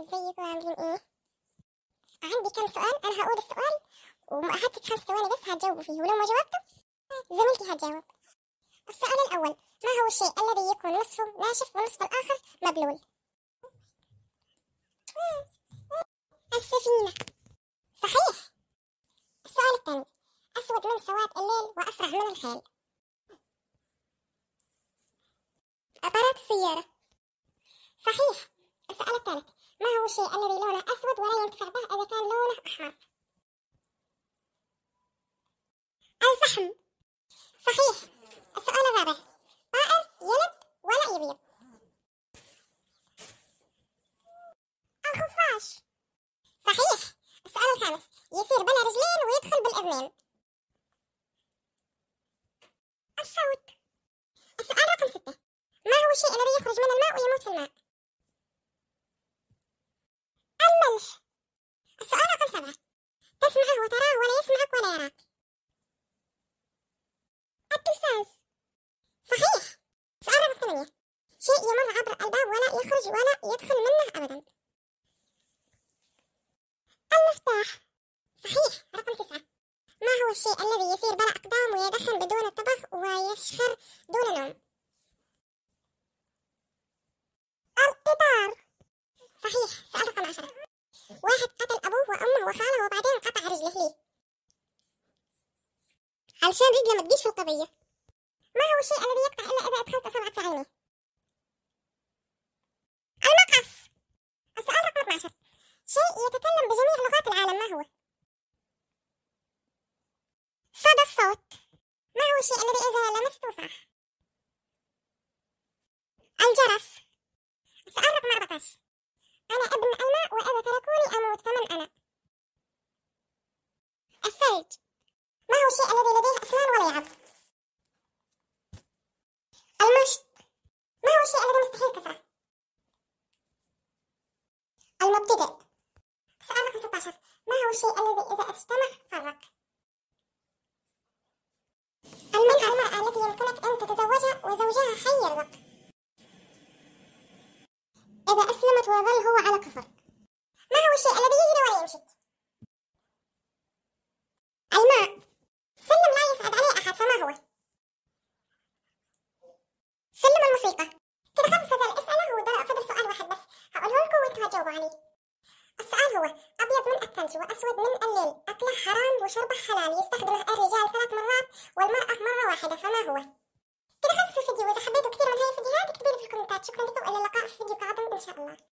ازيكم عاملين ايه عندي كام سؤال انا هقول السؤال وهديك خمس ثواني بس هتجاوبوا فيه ولو ما جاوبتم زميلتي هتجاوب السؤال الاول ما هو الشيء الذي يكون نصفه ناشف والنصف الاخر مبلول السفينة صحيح السؤال الثاني أسود من سواد الليل وأسرع من الخيل أطارات السيارة صحيح السؤال الثالث ما هو الشيء الذي لونه أسود ولا ينتفع به إذا كان لونه أحمر الفحم صحيح السؤال الرابع طائر يلد ولا يبيض الخفاش صحيح السؤال الخامس يسير بلا رجلين ويدخل بالأذنين الصوت السؤال رقم ستة ما هو الشيء الذي يخرج من الماء ويموت في الماء عنه السؤال رقم سبعة تسمعه وتراه ولا يسمعك ولا يراك التلفاز صحيح سؤال رقم ثمانية شيء يمر عبر الباب ولا يخرج ولا يدخل منه أبدا المفتاح صحيح رقم تسعة ما هو الشيء الذي يسير بلا أقدام ويدخن بدون طبخ ويشخر دون نوم القطار علشان رجله ما تجيش في القضية ما هو الشيء الذي يقطع إلا إذا أدخلت أصابعك في عيني المقص السؤال رقم 12 شيء يتكلم بجميع لغات العالم ما هو؟ صدى الصوت ما هو الشيء الذي إذا لمسته صح الجرس السؤال رقم 14 أنا ابن الماء وإذا تركوني أموت فمن أنا؟ الثلج معه الشيء الذي لديه أسنان يعض؟ المشط ما هو الشيء الذي مستحيل كسره؟ المبتدئ سؤال رقم 16 ما هو الشيء الذي إذا اجتمع فرق؟ المنفعة المرأة التي يمكنك أن تتزوجها وزوجها حي يرزق إذا أسلمت وظل هو على كفر عليه السؤال هو أبيض من الثلج وأسود من الليل أكله حرام وشربه حلال يستخدمه الرجال ثلاث مرات والمرأة مرة واحدة فما هو؟ كده خلص الفيديو وإذا حبيتوا كثير من هاي الفيديوهات اكتبوا لي في الكومنتات شكرا لكم وإلى اللقاء في فيديو قادم إن شاء الله